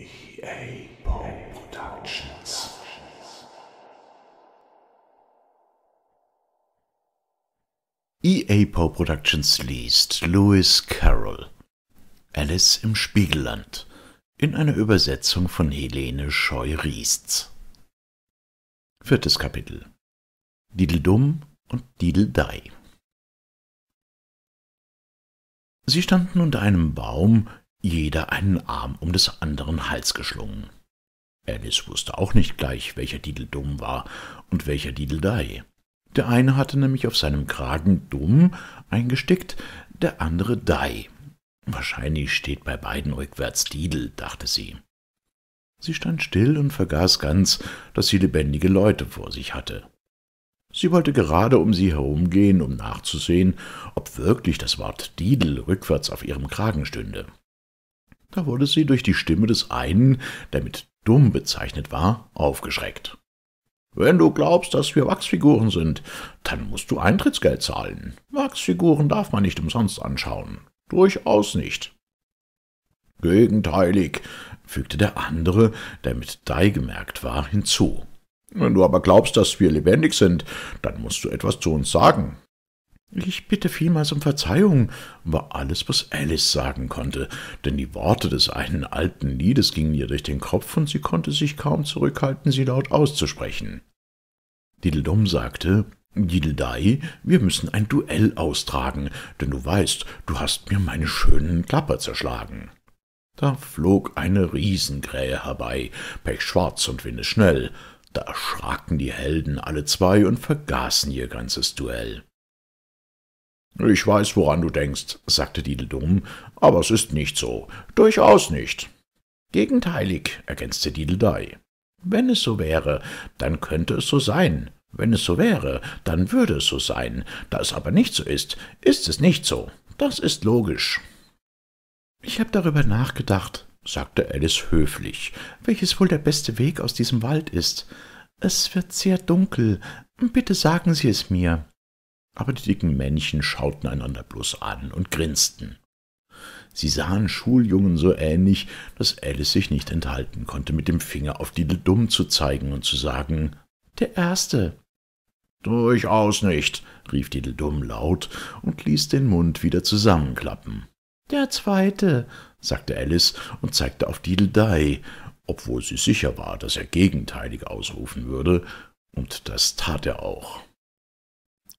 EA Productions. EA Poe Productions liest Lewis Carroll Alice im Spiegelland in einer Übersetzung von Helene scheu riests Viertes Kapitel Dideldum und Dideldei. Sie standen unter einem Baum, jeder einen Arm um des anderen Hals geschlungen. Alice wusste auch nicht gleich, welcher Didel dumm war und welcher Didel dei. Der eine hatte nämlich auf seinem Kragen dumm eingestickt, der andere dei. Wahrscheinlich steht bei beiden rückwärts Didel, dachte sie. Sie stand still und vergaß ganz, dass sie lebendige Leute vor sich hatte. Sie wollte gerade um sie herumgehen, um nachzusehen, ob wirklich das Wort Didel rückwärts auf ihrem Kragen stünde. Da wurde sie durch die Stimme des einen, der mit dumm bezeichnet war, aufgeschreckt. Wenn du glaubst, dass wir Wachsfiguren sind, dann musst du Eintrittsgeld zahlen. Wachsfiguren darf man nicht umsonst anschauen. Durchaus nicht. Gegenteilig, fügte der andere, der mit Dei gemerkt war, hinzu. Wenn du aber glaubst, dass wir lebendig sind, dann musst du etwas zu uns sagen. Ich bitte vielmals um Verzeihung, war alles, was Alice sagen konnte, denn die Worte des einen alten Liedes gingen ihr durch den Kopf und sie konnte sich kaum zurückhalten, sie laut auszusprechen. Dideldum sagte, Dideldei, wir müssen ein Duell austragen, denn du weißt, du hast mir meine schönen Klapper zerschlagen. Da flog eine Riesengrähe herbei, pechschwarz und windesschnell. Da erschraken die Helden alle zwei und vergaßen ihr ganzes Duell. »Ich weiß, woran du denkst«, sagte Diedeldum, »aber es ist nicht so. Durchaus nicht.« »Gegenteilig«, ergänzte Diedeldei. »Wenn es so wäre, dann könnte es so sein. Wenn es so wäre, dann würde es so sein. Da es aber nicht so ist, ist es nicht so. Das ist logisch.« »Ich habe darüber nachgedacht«, sagte Alice höflich, »welches wohl der beste Weg aus diesem Wald ist. Es wird sehr dunkel. Bitte sagen Sie es mir.« aber die dicken Männchen schauten einander bloß an und grinsten. Sie sahen Schuljungen so ähnlich, dass Alice sich nicht enthalten konnte, mit dem Finger auf Diddle Dumm zu zeigen und zu sagen, »Der Erste!« »Durchaus nicht«, rief Diddle Dumm laut und ließ den Mund wieder zusammenklappen. »Der Zweite«, sagte Alice und zeigte auf Diddle Dai, obwohl sie sicher war, dass er Gegenteilig ausrufen würde, und das tat er auch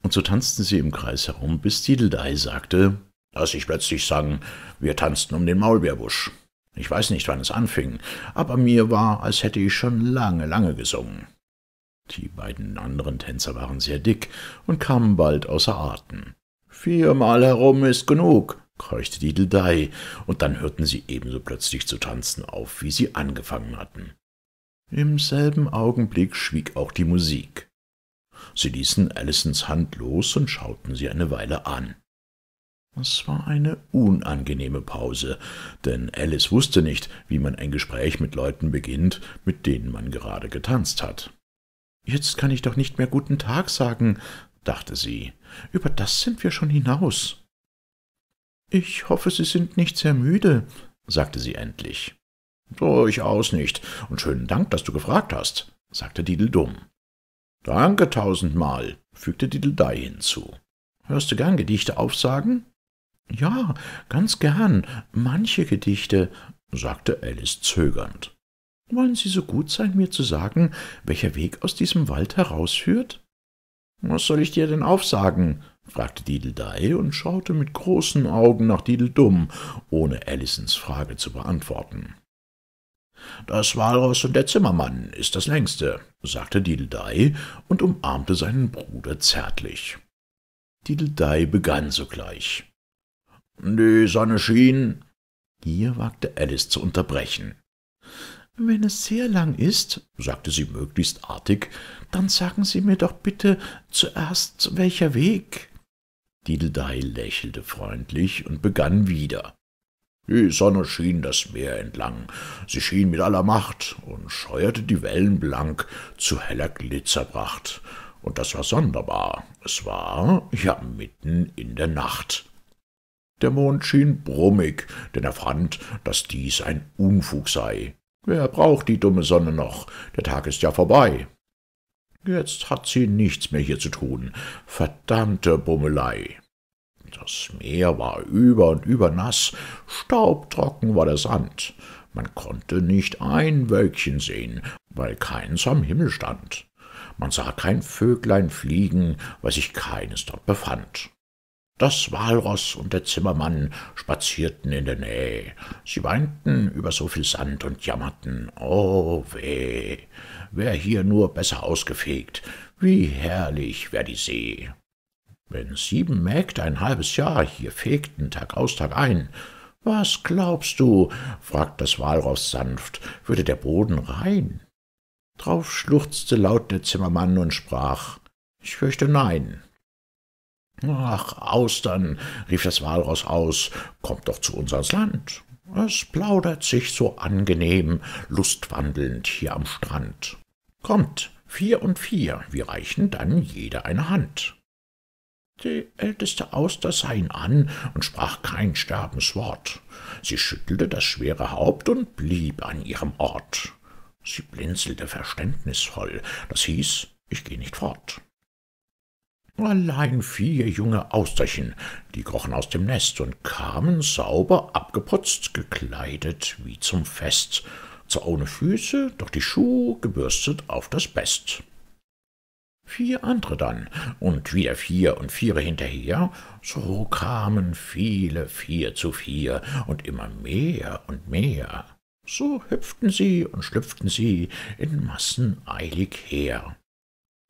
und so tanzten sie im Kreis herum, bis Tiedeldei sagte, dass ich plötzlich sang, wir tanzten um den Maulbeerbusch. Ich weiß nicht, wann es anfing, aber mir war, als hätte ich schon lange, lange gesungen. Die beiden anderen Tänzer waren sehr dick und kamen bald außer Atem. Viermal herum ist genug, keuchte Dideldei, und dann hörten sie ebenso plötzlich zu tanzen auf, wie sie angefangen hatten. Im selben Augenblick schwieg auch die Musik. Sie ließen Alisons Hand los und schauten sie eine Weile an. Es war eine unangenehme Pause, denn Alice wusste nicht, wie man ein Gespräch mit Leuten beginnt, mit denen man gerade getanzt hat. Jetzt kann ich doch nicht mehr guten Tag sagen, dachte sie. Über das sind wir schon hinaus. Ich hoffe, Sie sind nicht sehr müde, sagte sie endlich. Durchaus nicht, und schönen Dank, dass du gefragt hast, sagte Didel dumm. Danke tausendmal, fügte die hinzu. Hörst du gern Gedichte aufsagen? Ja, ganz gern, manche Gedichte, sagte Alice zögernd. Wollen Sie so gut sein, mir zu sagen, welcher Weg aus diesem Wald herausführt? Was soll ich dir denn aufsagen? fragte Dideldei und schaute mit großen Augen nach Dideldum, ohne Alisons Frage zu beantworten. Das Walross und der Zimmermann ist das längste, sagte Diedeldei und umarmte seinen Bruder zärtlich. Diedeldei begann sogleich. Die Sonne schien. Hier wagte Alice zu unterbrechen. Wenn es sehr lang ist, sagte sie möglichst artig, dann sagen Sie mir doch bitte zuerst, welcher Weg. Diedeldei lächelte freundlich und begann wieder. Die Sonne schien das Meer entlang, sie schien mit aller Macht und scheuerte die Wellen blank zu heller Glitzerpracht. Und das war sonderbar, es war ja mitten in der Nacht. Der Mond schien brummig, denn er fand, dass dies ein Unfug sei. Wer braucht die dumme Sonne noch? Der Tag ist ja vorbei. Jetzt hat sie nichts mehr hier zu tun. Verdammte Bummelei. Das Meer war über und über nass, staubtrocken war der Sand. Man konnte nicht ein Wölkchen sehen, weil keins am Himmel stand. Man sah kein Vöglein fliegen, weil sich keines dort befand. Das Walross und der Zimmermann spazierten in der Nähe. Sie weinten über so viel Sand und jammerten. Oh weh, wär hier nur besser ausgefegt. Wie herrlich wär die See. Wenn sieben Mägde ein halbes Jahr hier fegten, Tag aus, Tag ein, was glaubst du, fragt das Walross sanft, würde der Boden rein? Drauf schluchzte laut der Zimmermann und sprach, ich fürchte nein. Ach, Austern, rief das Walross aus, kommt doch zu uns ans Land. Es plaudert sich so angenehm, lustwandelnd hier am Strand. Kommt, vier und vier, wir reichen dann jeder eine Hand die älteste Auster sah ihn an und sprach kein Sterbenswort. Sie schüttelte das schwere Haupt und blieb an ihrem Ort. Sie blinzelte verständnisvoll, das hieß, ich geh nicht fort. Allein vier junge Austerchen, die krochen aus dem Nest und kamen sauber abgeputzt, gekleidet wie zum Fest, zwar ohne Füße, doch die Schuhe gebürstet auf das Best vier andere dann, und wieder vier und viere hinterher, so kamen viele vier zu vier und immer mehr und mehr. So hüpften sie und schlüpften sie in Massen eilig her.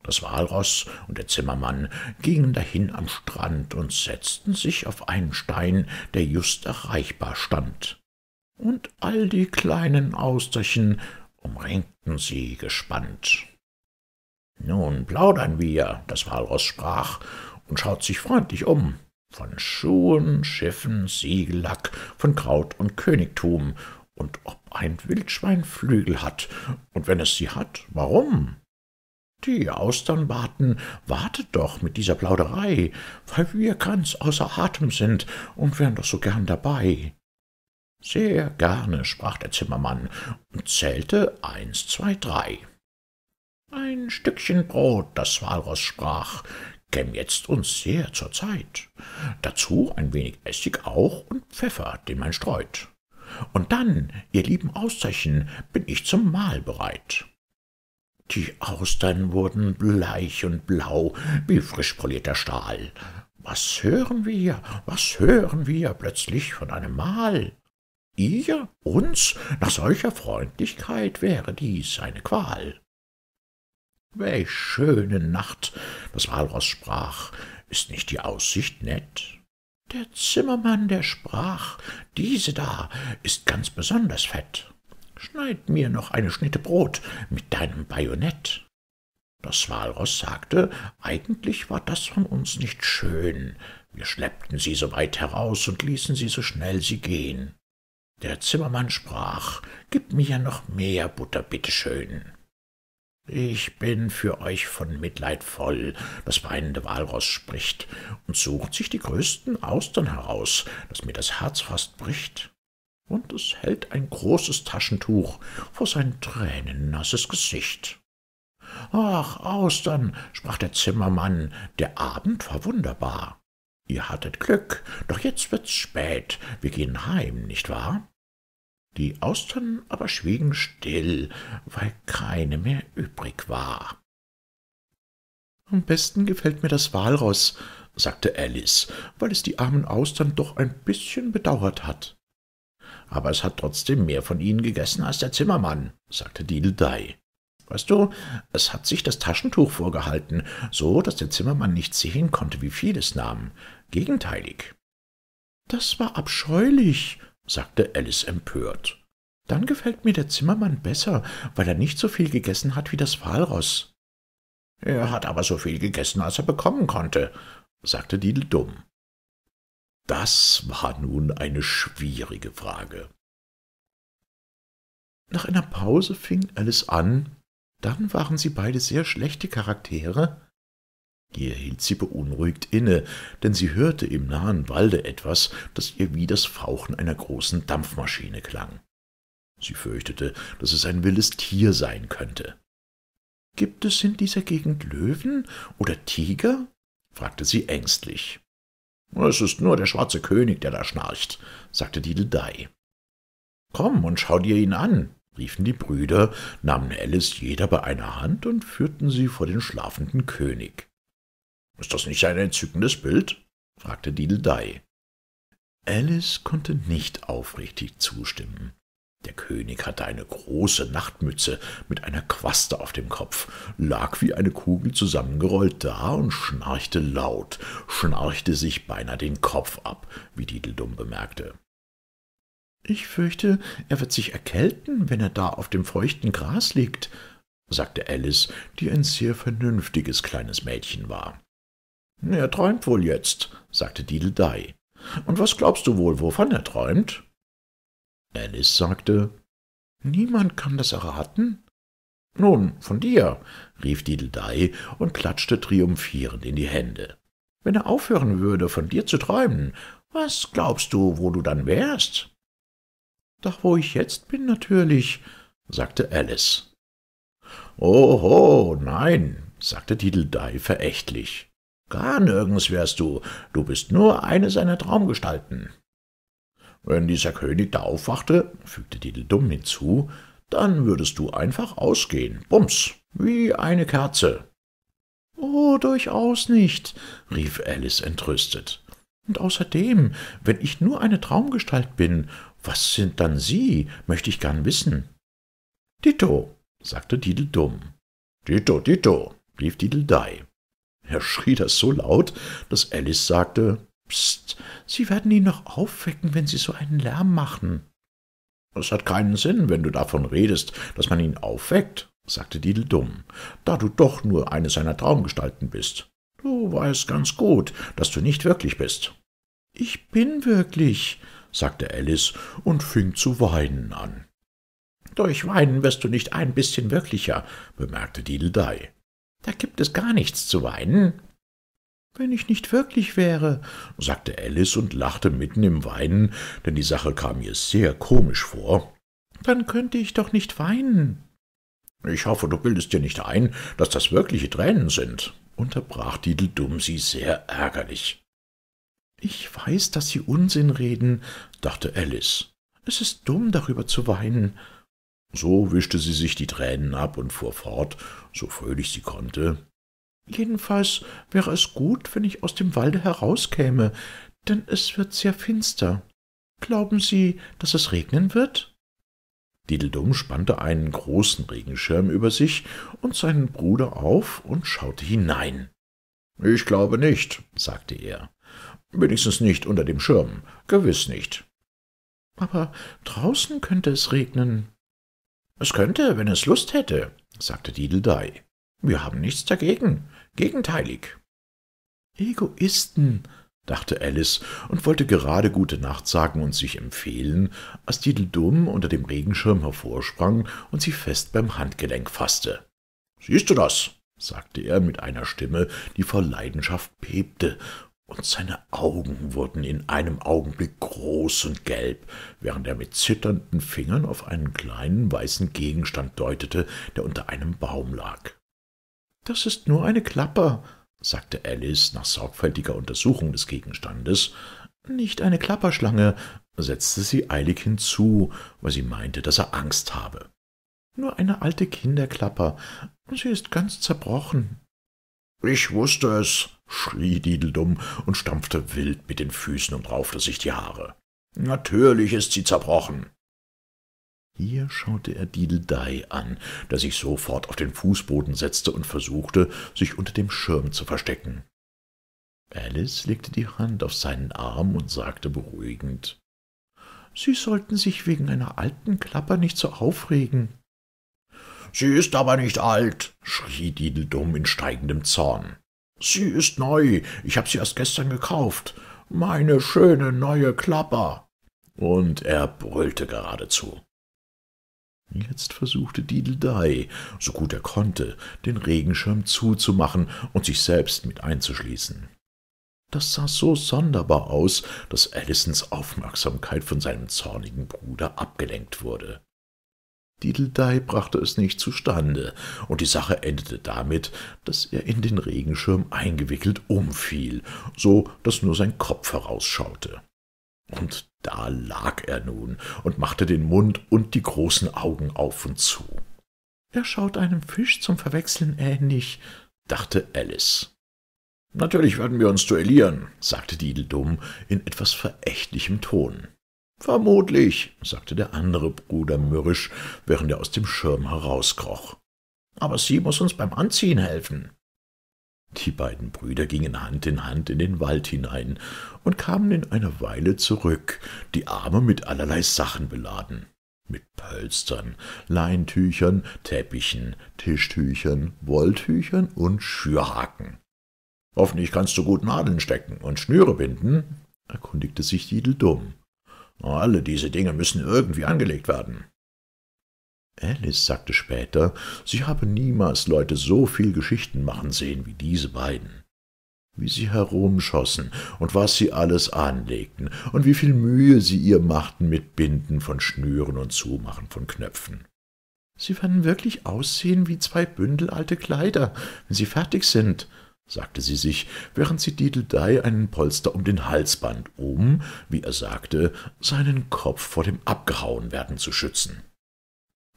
Das Walross und der Zimmermann gingen dahin am Strand und setzten sich auf einen Stein, der just erreichbar stand. Und all die kleinen Austerchen umringten sie gespannt. Nun plaudern wir, das Walross sprach und schaut sich freundlich um. Von Schuhen, Schiffen, Siegellack, von Kraut und Königtum und ob ein Wildschwein Flügel hat, und wenn es sie hat, warum? Die Austern Austernbarten, wartet doch mit dieser Plauderei, weil wir ganz außer Atem sind und wären doch so gern dabei. Sehr gerne, sprach der Zimmermann und zählte eins, zwei, drei. Ein Stückchen Brot, das Walross sprach, käm jetzt uns sehr zur Zeit. Dazu ein wenig Essig auch und Pfeffer, den man streut. Und dann, ihr lieben Austerchen, bin ich zum Mahl bereit. Die Austern wurden bleich und blau, wie frisch polierter Stahl. Was hören wir, was hören wir plötzlich von einem Mahl? Ihr, uns, nach solcher Freundlichkeit wäre dies eine Qual. Welch schöne Nacht, das Walross sprach, ist nicht die Aussicht nett? Der Zimmermann, der sprach, diese da ist ganz besonders fett. Schneid mir noch eine Schnitte Brot mit deinem Bajonett. Das Walross sagte, eigentlich war das von uns nicht schön. Wir schleppten sie so weit heraus und ließen sie so schnell sie gehen. Der Zimmermann sprach, gib mir noch mehr Butter, bitteschön. Ich bin für euch von Mitleid voll, das weinende Walross spricht und sucht sich die größten Austern heraus, daß mir das Herz fast bricht. Und es hält ein großes Taschentuch vor sein tränennasses Gesicht. »Ach, Austern«, sprach der Zimmermann, »der Abend war wunderbar. Ihr hattet Glück, doch jetzt wird's spät, wir gehen heim, nicht wahr?« die Austern aber schwiegen still, weil keine mehr übrig war. Am besten gefällt mir das Walross, sagte Alice, weil es die armen Austern doch ein bisschen bedauert hat. Aber es hat trotzdem mehr von ihnen gegessen als der Zimmermann, sagte Diedeldei. Weißt du, es hat sich das Taschentuch vorgehalten, so dass der Zimmermann nicht sehen konnte, wie viel es nahm. Gegenteilig. Das war abscheulich, sagte Alice empört. Dann gefällt mir der Zimmermann besser, weil er nicht so viel gegessen hat wie das Walross. Er hat aber so viel gegessen, als er bekommen konnte, sagte Didel dumm. Das war nun eine schwierige Frage. Nach einer Pause fing Alice an, dann waren sie beide sehr schlechte Charaktere, hier hielt sie beunruhigt inne, denn sie hörte im nahen Walde etwas, das ihr wie das Fauchen einer großen Dampfmaschine klang. Sie fürchtete, dass es ein wildes Tier sein könnte. »Gibt es in dieser Gegend Löwen oder Tiger?« fragte sie ängstlich. »Es ist nur der schwarze König, der da schnarcht«, sagte die Ledei. »Komm und schau dir ihn an«, riefen die Brüder, nahmen Alice jeder bei einer Hand und führten sie vor den schlafenden König. »Ist das nicht ein entzückendes Bild?« fragte Dideldei. Alice konnte nicht aufrichtig zustimmen. Der König hatte eine große Nachtmütze mit einer Quaste auf dem Kopf, lag wie eine Kugel zusammengerollt da und schnarchte laut, schnarchte sich beinahe den Kopf ab, wie Dideldum bemerkte. »Ich fürchte, er wird sich erkälten, wenn er da auf dem feuchten Gras liegt«, sagte Alice, die ein sehr vernünftiges kleines Mädchen war. »Er träumt wohl jetzt«, sagte Diedeldei. »Und was glaubst du wohl, wovon er träumt?« Alice sagte, »Niemand kann das erraten.« »Nun, von dir«, rief Diedeldei und klatschte triumphierend in die Hände. »Wenn er aufhören würde, von dir zu träumen, was glaubst du, wo du dann wärst?« Doch wo ich jetzt bin, natürlich«, sagte Alice. »Oho, nein«, sagte Diedeldei verächtlich. Gar nirgends wärst du, du bist nur eine seiner Traumgestalten. Wenn dieser König da aufwachte, fügte Dideldum hinzu, dann würdest du einfach ausgehen, bums, wie eine Kerze. Oh, durchaus nicht, rief Alice entrüstet. Und außerdem, wenn ich nur eine Traumgestalt bin, was sind dann Sie, möchte ich gern wissen. Ditto, sagte Dideldum. Ditto, ditto, rief Dideldei. Er schrie das so laut, dass Alice sagte, Psst, Sie werden ihn noch aufwecken, wenn Sie so einen Lärm machen. Es hat keinen Sinn, wenn du davon redest, dass man ihn aufweckt, sagte Didel dumm, da du doch nur eine seiner Traumgestalten bist. Du weißt ganz gut, dass du nicht wirklich bist. Ich bin wirklich, sagte Alice und fing zu weinen an. Durch Weinen wirst du nicht ein bisschen wirklicher, bemerkte Dideldei. Da gibt es gar nichts zu weinen. Wenn ich nicht wirklich wäre, sagte Alice und lachte mitten im Weinen, denn die Sache kam ihr sehr komisch vor, dann könnte ich doch nicht weinen. Ich hoffe, du bildest dir nicht ein, dass das wirkliche Tränen sind, unterbrach Dideldum sie sehr ärgerlich. Ich weiß, dass Sie Unsinn reden, dachte Alice. Es ist dumm, darüber zu weinen. So wischte sie sich die Tränen ab und fuhr fort, so fröhlich sie konnte. Jedenfalls wäre es gut, wenn ich aus dem Walde herauskäme, denn es wird sehr finster. Glauben Sie, dass es regnen wird? Dideldum spannte einen großen Regenschirm über sich und seinen Bruder auf und schaute hinein. Ich glaube nicht, sagte er. Wenigstens nicht unter dem Schirm, gewiß nicht. Aber draußen könnte es regnen. Es könnte, wenn es Lust hätte, sagte Diedeldei. Wir haben nichts dagegen, gegenteilig. Egoisten, dachte Alice und wollte gerade gute Nacht sagen und sich empfehlen, als Diedeldum unter dem Regenschirm hervorsprang und sie fest beim Handgelenk fasste. Siehst du das? sagte er mit einer Stimme, die vor Leidenschaft bebte und seine Augen wurden in einem Augenblick groß und gelb, während er mit zitternden Fingern auf einen kleinen weißen Gegenstand deutete, der unter einem Baum lag. »Das ist nur eine Klapper«, sagte Alice nach sorgfältiger Untersuchung des Gegenstandes. »Nicht eine Klapperschlange«, setzte sie eilig hinzu, weil sie meinte, dass er Angst habe. »Nur eine alte Kinderklapper. Sie ist ganz zerbrochen.« »Ich wußte es«, schrie Diedeldum und stampfte wild mit den Füßen und raufte sich die Haare. Natürlich ist sie zerbrochen. Hier schaute er Dideldei an, der sich sofort auf den Fußboden setzte und versuchte, sich unter dem Schirm zu verstecken. Alice legte die Hand auf seinen Arm und sagte beruhigend, »Sie sollten sich wegen einer alten Klapper nicht so aufregen.« »Sie ist aber nicht alt«, schrie Diedeldum in steigendem Zorn. Sie ist neu. Ich habe sie erst gestern gekauft. Meine schöne neue Klapper. Und er brüllte geradezu. Jetzt versuchte Dideldei, so gut er konnte, den Regenschirm zuzumachen und sich selbst mit einzuschließen. Das sah so sonderbar aus, dass Alisons Aufmerksamkeit von seinem zornigen Bruder abgelenkt wurde. Dideldei brachte es nicht zustande, und die Sache endete damit, dass er in den Regenschirm eingewickelt umfiel, so dass nur sein Kopf herausschaute. Und da lag er nun und machte den Mund und die großen Augen auf und zu. Er schaut einem Fisch zum Verwechseln ähnlich, dachte Alice. Natürlich werden wir uns duellieren, sagte Didel in etwas verächtlichem Ton. Vermutlich, sagte der andere Bruder mürrisch, während er aus dem Schirm herauskroch. Aber sie muß uns beim Anziehen helfen. Die beiden Brüder gingen Hand in Hand in den Wald hinein und kamen in einer Weile zurück, die Arme mit allerlei Sachen beladen mit Pölstern, Leintüchern, Teppichen, Tischtüchern, Wolltüchern und Schürhaken. Hoffentlich kannst du gut Nadeln stecken und Schnüre binden, erkundigte sich Jidel dumm. Alle diese Dinge müssen irgendwie angelegt werden. Alice sagte später, sie habe niemals Leute so viel Geschichten machen sehen wie diese beiden. Wie sie herumschossen und was sie alles anlegten und wie viel Mühe sie ihr machten mit Binden von Schnüren und Zumachen von Knöpfen. Sie werden wirklich aussehen wie zwei Bündel alte Kleider, wenn sie fertig sind, sagte sie sich, während sie Dideldei einen Polster um den Hals band, um, wie er sagte, seinen Kopf vor dem Abgehauenwerden zu schützen.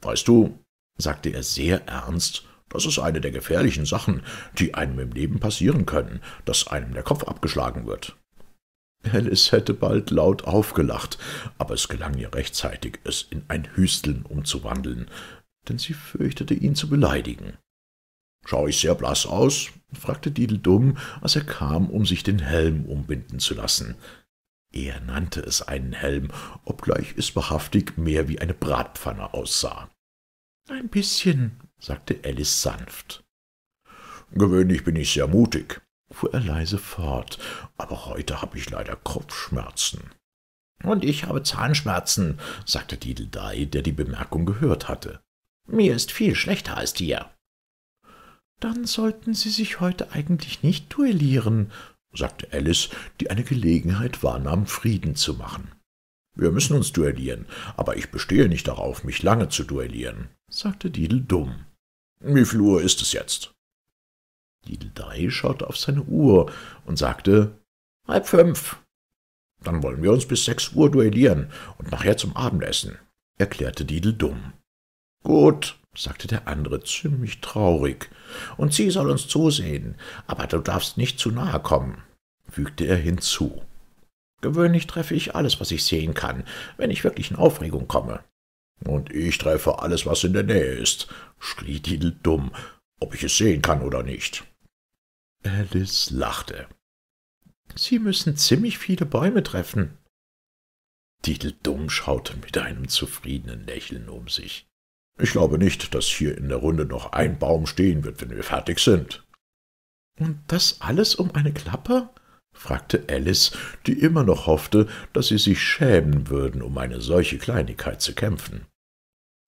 »Weißt du«, sagte er sehr ernst, »das ist eine der gefährlichen Sachen, die einem im Leben passieren können, dass einem der Kopf abgeschlagen wird.« Alice hätte bald laut aufgelacht, aber es gelang ihr rechtzeitig, es in ein Hüsteln umzuwandeln, denn sie fürchtete, ihn zu beleidigen. Schaue ich sehr blass aus? fragte Didel dumm, als er kam, um sich den Helm umbinden zu lassen. Er nannte es einen Helm, obgleich es wahrhaftig mehr wie eine Bratpfanne aussah. Ein bisschen, sagte Alice sanft. Gewöhnlich bin ich sehr mutig, fuhr er leise fort, aber heute habe ich leider Kopfschmerzen. Und ich habe Zahnschmerzen, sagte Dideldei, der die Bemerkung gehört hatte. Mir ist viel schlechter als dir. »Dann sollten Sie sich heute eigentlich nicht duellieren«, sagte Alice, die eine Gelegenheit wahrnahm, Frieden zu machen. »Wir müssen uns duellieren, aber ich bestehe nicht darauf, mich lange zu duellieren«, sagte Didel dumm. »Wie viel Uhr ist es jetzt?« Didel Dai schaute auf seine Uhr und sagte, »Halb fünf.« »Dann wollen wir uns bis sechs Uhr duellieren und nachher zum Abendessen«, erklärte Didel dumm. »Gut«, sagte der andere ziemlich traurig, und sie soll uns zusehen, aber du darfst nicht zu nahe kommen, fügte er hinzu. Gewöhnlich treffe ich alles, was ich sehen kann, wenn ich wirklich in Aufregung komme. Und ich treffe alles, was in der Nähe ist, schrie Didel dumm, ob ich es sehen kann oder nicht. Alice lachte. Sie müssen ziemlich viele Bäume treffen. Didel dumm schaute mit einem zufriedenen Lächeln um sich. Ich glaube nicht, dass hier in der Runde noch ein Baum stehen wird, wenn wir fertig sind. Und das alles um eine Klappe? fragte Alice, die immer noch hoffte, dass sie sich schämen würden, um eine solche Kleinigkeit zu kämpfen.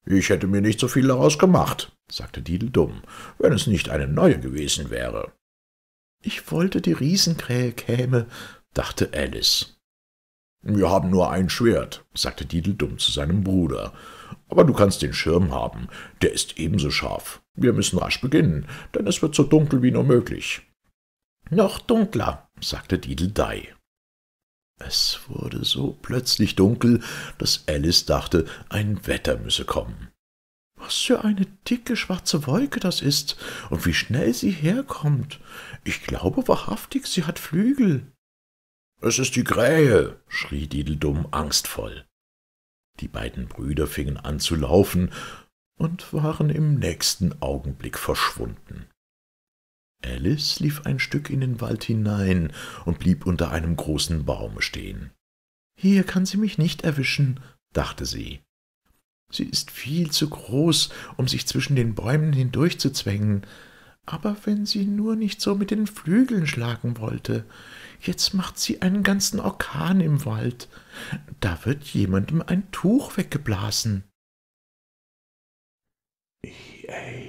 Ich hätte mir nicht so viel daraus gemacht, sagte Didel dumm, wenn es nicht eine neue gewesen wäre. Ich wollte die Riesenkrähe käme, dachte Alice. Wir haben nur ein Schwert, sagte dumm zu seinem Bruder. Aber du kannst den Schirm haben, der ist ebenso scharf. Wir müssen rasch beginnen, denn es wird so dunkel wie nur möglich. Noch dunkler, sagte Dideldei. Es wurde so plötzlich dunkel, dass Alice dachte, ein Wetter müsse kommen. Was für eine dicke schwarze Wolke das ist und wie schnell sie herkommt. Ich glaube wahrhaftig, sie hat Flügel. Es ist die Krähe, schrie Dideldum angstvoll. Die beiden Brüder fingen an zu laufen und waren im nächsten Augenblick verschwunden. Alice lief ein Stück in den Wald hinein und blieb unter einem großen Baume stehen. Hier kann sie mich nicht erwischen, dachte sie. Sie ist viel zu groß, um sich zwischen den Bäumen hindurchzuzwängen. Aber wenn sie nur nicht so mit den Flügeln schlagen wollte. Jetzt macht sie einen ganzen Orkan im Wald. Da wird jemandem ein Tuch weggeblasen. Ich, ey.